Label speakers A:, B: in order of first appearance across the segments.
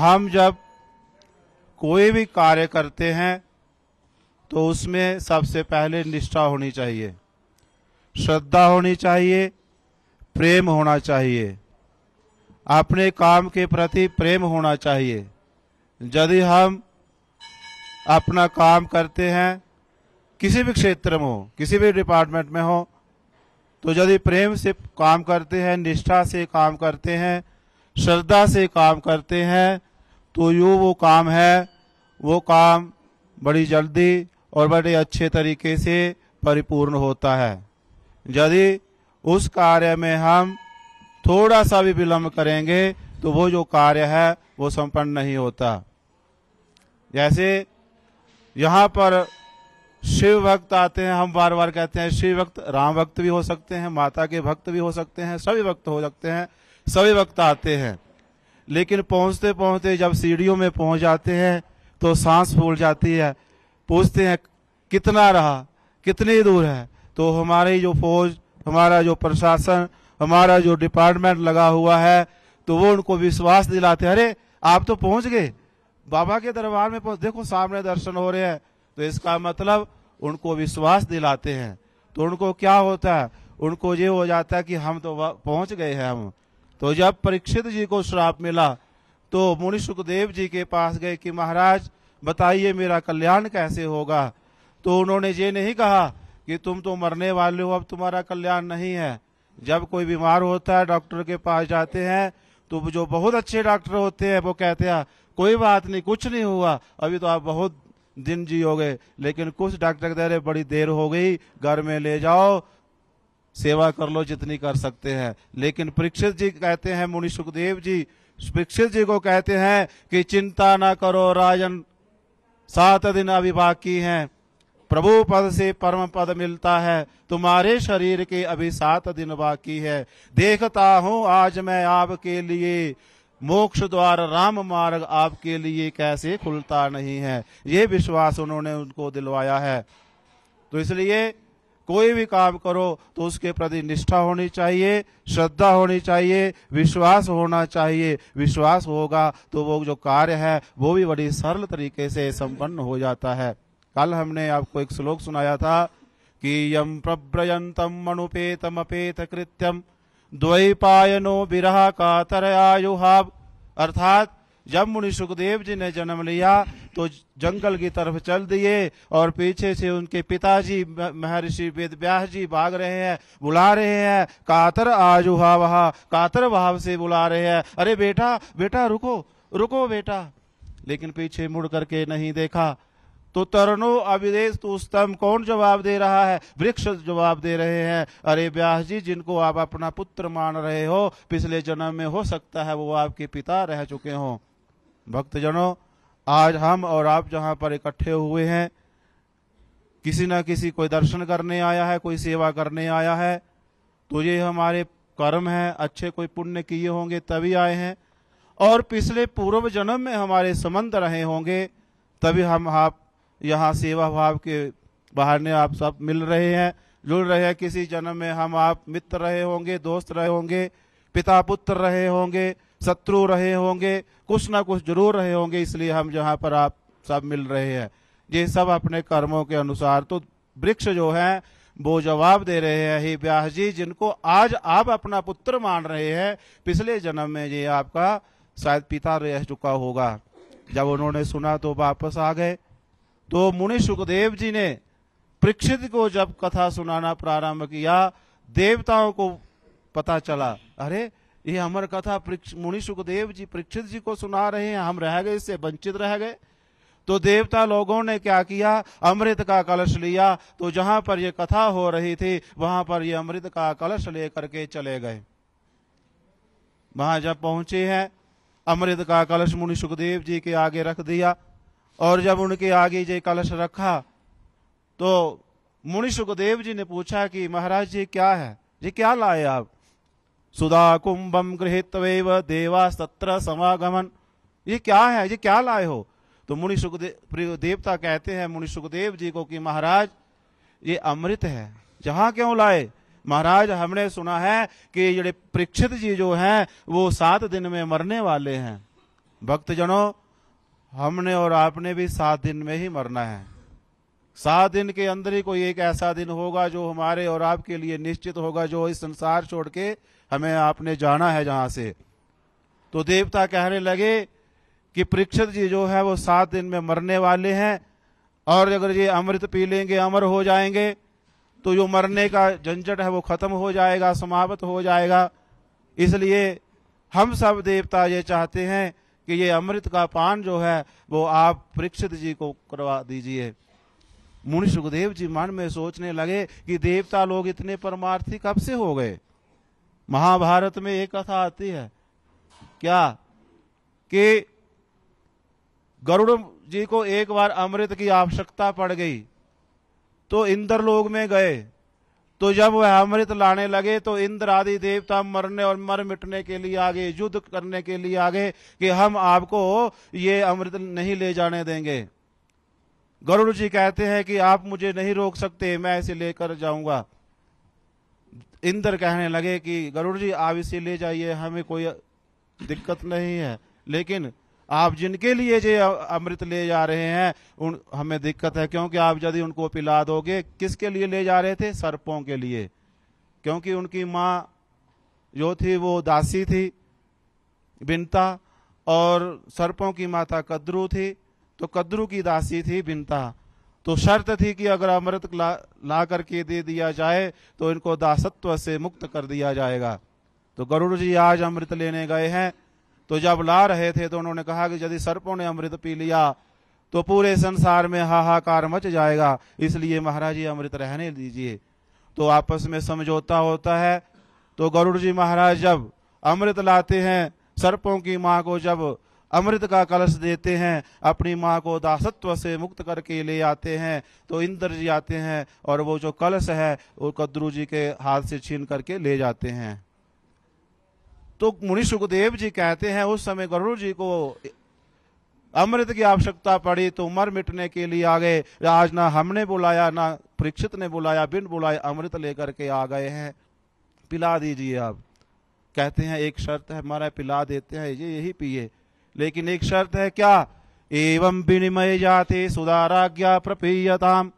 A: हम जब कोई भी कार्य करते हैं तो उसमें सबसे पहले निष्ठा होनी चाहिए श्रद्धा होनी चाहिए प्रेम होना चाहिए अपने काम के प्रति प्रेम होना चाहिए यदि हम अपना काम करते हैं किसी भी क्षेत्र में हो किसी भी डिपार्टमेंट में हो तो यदि प्रेम से काम करते हैं निष्ठा से काम करते हैं श्रद्धा से काम करते हैं तो यो वो काम है वो काम बड़ी जल्दी और बड़े अच्छे तरीके से परिपूर्ण होता है यदि उस कार्य में हम थोड़ा सा भी विलम्ब करेंगे तो वो जो कार्य है वो संपन्न नहीं होता जैसे यहाँ पर शिव भक्त आते हैं हम बार बार कहते हैं शिव भक्त राम भक्त भी हो सकते हैं माता के भक्त भी हो सकते हैं सभी भक्त हो सकते हैं सभी वक्त आते हैं लेकिन पहुंचते पहुंचते जब सीढ़ियों में पहुंच जाते हैं तो सांस फूल जाती है पूछते हैं कितना रहा कितनी दूर है तो हमारी जो फौज हमारा जो प्रशासन हमारा जो डिपार्टमेंट लगा हुआ है तो वो उनको विश्वास दिलाते अरे आप तो पहुंच गए बाबा के दरबार में पहुंच देखो सामने दर्शन हो रहे हैं तो इसका मतलब उनको विश्वास दिलाते हैं तो उनको क्या होता है उनको ये हो जाता है कि हम तो पहुंच गए हैं हम तो जब परीक्षित जी को श्राप मिला तो मुनि सुखदेव जी के पास गए कि महाराज बताइए मेरा कल्याण कैसे होगा तो उन्होंने ये नहीं कहा कि तुम तो मरने वाले हो अब तुम्हारा कल्याण नहीं है जब कोई बीमार होता है डॉक्टर के पास जाते हैं तो जो बहुत अच्छे डॉक्टर होते हैं वो कहते हैं कोई बात नहीं कुछ नहीं हुआ अभी तो आप बहुत दिन जियोगे लेकिन कुछ डॉक्टर कह रहे बड़ी देर हो गई घर में ले जाओ सेवा कर लो जितनी कर सकते हैं लेकिन परीक्षित जी कहते हैं मुनि सुखदेव जी परीक्षित जी को कहते हैं कि चिंता ना करो राजन सात दिन अभी बाकी है प्रभु पद से परम पद मिलता है तुम्हारे शरीर के अभी सात दिन बाकी है देखता हूं आज मैं आपके लिए मोक्ष द्वार राम मार्ग आपके लिए कैसे खुलता नहीं है ये विश्वास उन्होंने उनको दिलवाया है तो इसलिए कोई भी काम करो तो उसके प्रति निष्ठा होनी चाहिए श्रद्धा होनी चाहिए विश्वास होना चाहिए विश्वास होगा तो वो जो कार्य है वो भी बड़ी सरल तरीके से संपन्न हो जाता है कल हमने आपको एक श्लोक सुनाया था कि यम प्रब्रयंतम मनुपेतम अपेत कृत्यम द्वैपायनो विरह का अर्थात जब मुनि सुखदेव जी ने जन्म लिया तो जंगल की तरफ चल दिए और पीछे से उनके पिताजी महर्षि वेद जी भाग रहे हैं बुला रहे हैं कातर आजुहा वहा कातर भाव से बुला रहे हैं अरे बेटा बेटा रुको रुको बेटा लेकिन पीछे मुड़ करके नहीं देखा तो तरनो अविदेश तो स्तंभ कौन जवाब दे रहा है वृक्ष जवाब दे रहे हैं अरे ब्यास जी जिनको आप अपना पुत्र मान रहे हो पिछले जन्म में हो सकता है वो आपके पिता रह चुके हों भक्तजनों आज हम और आप जहाँ पर इकट्ठे हुए हैं किसी न किसी कोई दर्शन करने आया है कोई सेवा करने आया है तो ये हमारे कर्म हैं अच्छे कोई पुण्य किए होंगे तभी आए हैं और पिछले पूर्व जन्म में हमारे संबंध रहे होंगे तभी हम आप यहाँ सेवा भाव के बहाने आप सब मिल रहे हैं जुड़ रहे हैं किसी जन्म में हम आप मित्र रहे होंगे दोस्त रहे होंगे पिता पुत्र रहे होंगे शत्रु रहे होंगे कुछ ना कुछ जरूर रहे होंगे इसलिए हम जहाँ पर आप सब मिल रहे हैं ये सब अपने कर्मों के अनुसार तो वृक्ष जो है वो जवाब दे रहे हैं हे ब्यास जी जिनको आज आप अपना पुत्र मान रहे हैं पिछले जन्म में ये आपका शायद पिता रह चुका होगा जब उन्होंने सुना तो वापस आ गए तो मुनि सुखदेव जी ने प्रक्षित को जब कथा सुनाना प्रारंभ किया देवताओं को पता चला अरे ये अमर कथा मुनि सुखदेव जी परीक्षित जी को सुना रहे हैं हम रह गए इससे वंचित रह गए तो देवता लोगों ने क्या किया अमृत का कलश लिया तो जहां पर ये कथा हो रही थी वहां पर ये अमृत का कलश लेकर के चले गए वहां जब पहुंचे हैं अमृत का कलश मुनि सुखदेव जी के आगे रख दिया और जब उनके आगे ये कलश रखा तो मुनि सुखदेव जी ने पूछा कि महाराज जी क्या है जी क्या लाए आप सुधाकुंभम गृहित देवास्तत्र समागमन ये क्या है ये क्या लाए हो तो मुनि सुखदेव देवता कहते हैं मुनि सुखदेव जी को कि महाराज ये अमृत है जहां क्यों लाए महाराज हमने सुना है कि ये परीक्षित जी जो हैं वो सात दिन में मरने वाले हैं भक्तजनों हमने और आपने भी सात दिन में ही मरना है सात दिन के अंदर ही कोई एक ऐसा दिन होगा जो हमारे और आपके लिए निश्चित होगा जो इस संसार छोड़ के हमें आपने जाना है जहां से तो देवता कहने लगे कि परीक्षित जी जो है वो सात दिन में मरने वाले हैं और अगर ये अमृत पी लेंगे अमर हो जाएंगे तो जो मरने का झंझट है वो खत्म हो जाएगा समाप्त हो जाएगा इसलिए हम सब देवता ये चाहते हैं कि ये अमृत का पान जो है वो आप परीक्षित जी को करवा दीजिए मुनि सुखदेव जी मन में सोचने लगे कि देवता लोग इतने परमार्थी कब से हो गए महाभारत में एक कथा आती है क्या कि गरुड़ जी को एक बार अमृत की आवश्यकता पड़ गई तो इंद्र लोग में गए तो जब वह अमृत लाने लगे तो इंद्र आदि देवता मरने और मर मिटने के लिए आगे युद्ध करने के लिए आगे कि हम आपको ये अमृत नहीं ले जाने देंगे गरुड़ जी कहते हैं कि आप मुझे नहीं रोक सकते मैं इसे लेकर जाऊंगा इंद्र कहने लगे कि गरुड़ जी आप इसे ले जाइए हमें कोई दिक्कत नहीं है लेकिन आप जिनके लिए जो अमृत ले जा रहे हैं उन हमें दिक्कत है क्योंकि आप यदि उनको पिला दोगे किसके लिए ले जा रहे थे सर्पों के लिए क्योंकि उनकी माँ जो थी वो दासी थी बिनता और सर्पों की माता कद्रू थी तो कद्रू की दासी थी बिनता तो शर्त थी कि अगर अमृत ला, ला करके दे दिया जाए तो इनको दासत्व से मुक्त कर दिया जाएगा तो गरुड़ जी आज अमृत लेने गए हैं तो जब ला रहे थे तो उन्होंने कहा कि यदि सर्पों ने अमृत पी लिया तो पूरे संसार में हाहाकार मच जाएगा इसलिए महाराज जी अमृत रहने दीजिए तो आपस में समझौता होता है तो गरुड़ जी महाराज जब अमृत लाते हैं सर्पों की माँ को जब अमृत का कलश देते हैं अपनी माँ को दासत्व से मुक्त करके ले आते हैं तो इंद्र जी आते हैं और वो जो कलश है वो कद्रु जी के हाथ से छीन करके ले जाते हैं तो मुनि सुखदेव जी कहते हैं उस समय गरुड़ जी को अमृत की आवश्यकता पड़ी तो उम्र मिटने के लिए आ गए आज ना हमने बुलाया ना परीक्षित ने बुलाया बिन बुलाए अमृत लेकर के आ गए हैं पिला दीजिए आप कहते हैं एक शर्त है हमारा पिला देते हैं ये यही पिए लेकिन एक शर्त है क्या एवं विनिमय जाते सुधाराज्ञा प्रपीयताम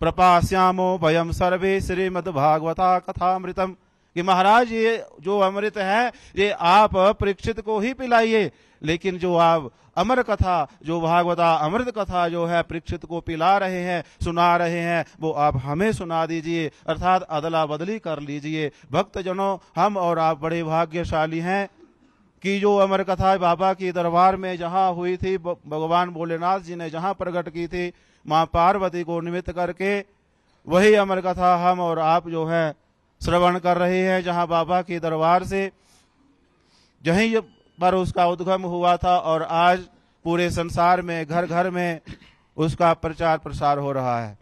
A: प्रपाश्यामो भयम सर्वे भागवता कथामृतम कि महाराज ये जो अमृत है ये आप परीक्षित को ही पिलाइए लेकिन जो आप अमर कथा जो भागवता अमृत कथा जो है परीक्षित को पिला रहे हैं सुना रहे हैं वो आप हमें सुना दीजिए अर्थात अदला बदली कर लीजिए भक्त जनों हम और आप बड़े भाग्यशाली हैं कि जो अमर कथा बाबा की दरबार में जहाँ हुई थी भगवान भोलेनाथ जी ने जहाँ प्रकट की थी माँ पार्वती को निमित्त करके वही अमर कथा हम और आप जो है श्रवण कर रहे हैं जहाँ बाबा के दरबार से जहीं पर उसका उद्गम हुआ था और आज पूरे संसार में घर घर में उसका प्रचार प्रसार हो रहा है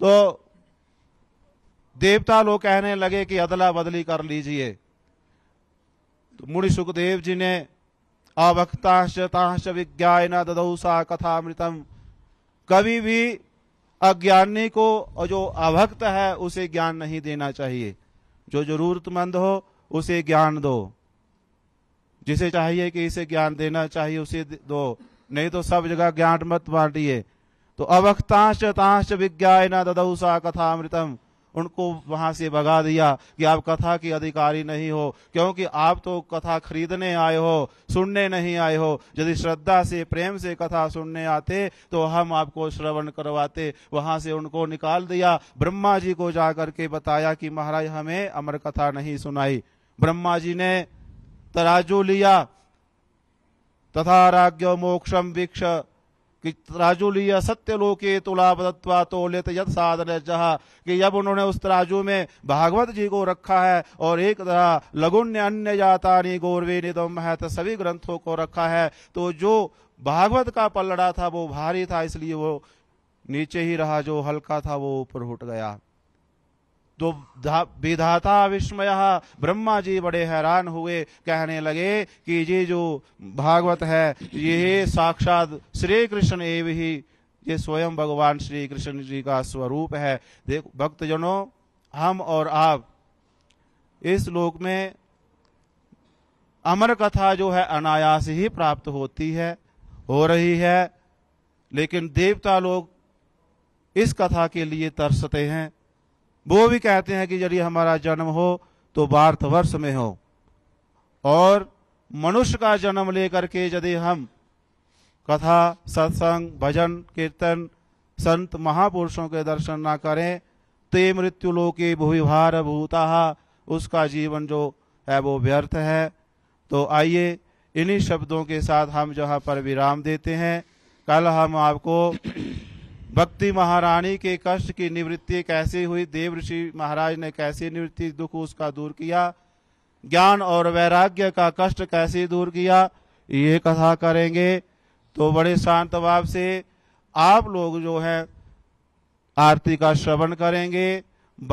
A: तो देवता लोग कहने लगे कि अदला बदली कर लीजिए तो मुनि सुखदेव जी ने अवक्ताश्चताश्च विज्ञा न ददौ सा मृतम कभी भी अज्ञानी को और जो अभक्त है उसे ज्ञान नहीं देना चाहिए जो जरूरतमंद हो उसे ज्ञान दो जिसे चाहिए कि इसे ज्ञान देना चाहिए उसे दो नहीं तो सब जगह ज्ञान मत बांटिए तो अवक्ताश्चताश विज्ञा न ददौ सा मृतम उनको वहां से भगा दिया कि आप कथा के अधिकारी नहीं हो क्योंकि आप तो कथा खरीदने आए हो सुनने नहीं आए हो यदि श्रद्धा से प्रेम से कथा सुनने आते तो हम आपको श्रवण करवाते वहां से उनको निकाल दिया ब्रह्मा जी को जाकर के बताया कि महाराज हमें अमर कथा नहीं सुनाई ब्रह्मा जी ने तराजू लिया तथा राज्यो मोक्षम वीक्ष कि तराजू सत्यलो के तुलाभ दत्वा तो लेते यद साधन जहा कि जब उन्होंने उस तराजू में भागवत जी को रखा है और एक तरह लघुण्य अन्य नि गौरवे निदम है तो सभी ग्रंथों को रखा है तो जो भागवत का पलड़ा था वो भारी था इसलिए वो नीचे ही रहा जो हल्का था वो ऊपर उठ गया तो विधाता विस्मय ब्रह्मा जी बड़े हैरान हुए कहने लगे कि ये जो भागवत है ये साक्षात श्री कृष्ण एव ही ये स्वयं भगवान श्री कृष्ण जी का स्वरूप है देख भक्तजनों हम और आप इस लोक में अमर कथा जो है अनायास ही प्राप्त होती है हो रही है लेकिन देवता लोग इस कथा के लिए तरसते हैं वो भी कहते हैं कि यदि हमारा जन्म हो तो भारतवर्ष में हो और मनुष्य का जन्म लेकर के यदि हम कथा सत्संग भजन कीर्तन संत महापुरुषों के दर्शन ना करें ते तो मृत्यु लोके भूविभार भूता उसका जीवन जो है वो व्यर्थ है तो आइए इन्हीं शब्दों के साथ हम जहाँ पर विराम देते हैं कल हम आपको भक्ति महारानी के कष्ट की निवृत्ति कैसे हुई देव ऋषि महाराज ने कैसे निवृत्ति दुख उसका दूर किया ज्ञान और वैराग्य का कष्ट कैसे दूर किया ये कथा करेंगे तो बड़े शांत भाव से आप लोग जो है आरती का श्रवण करेंगे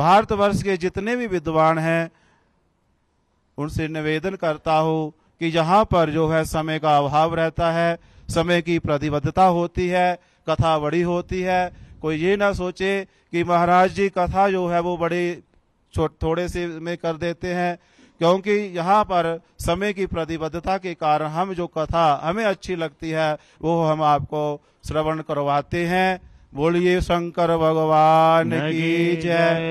A: भारतवर्ष के जितने भी विद्वान हैं उनसे निवेदन करता हूँ कि यहाँ पर जो है समय का अभाव रहता है समय की प्रतिबद्धता होती है कथा बड़ी होती है कोई ये ना सोचे कि महाराज जी कथा जो है वो बड़ी थोड़े से में कर देते हैं क्योंकि यहाँ पर समय की प्रतिबद्धता के कारण हम जो कथा हमें अच्छी लगती है वो हम आपको श्रवण करवाते हैं बोलिए शंकर भगवान की जय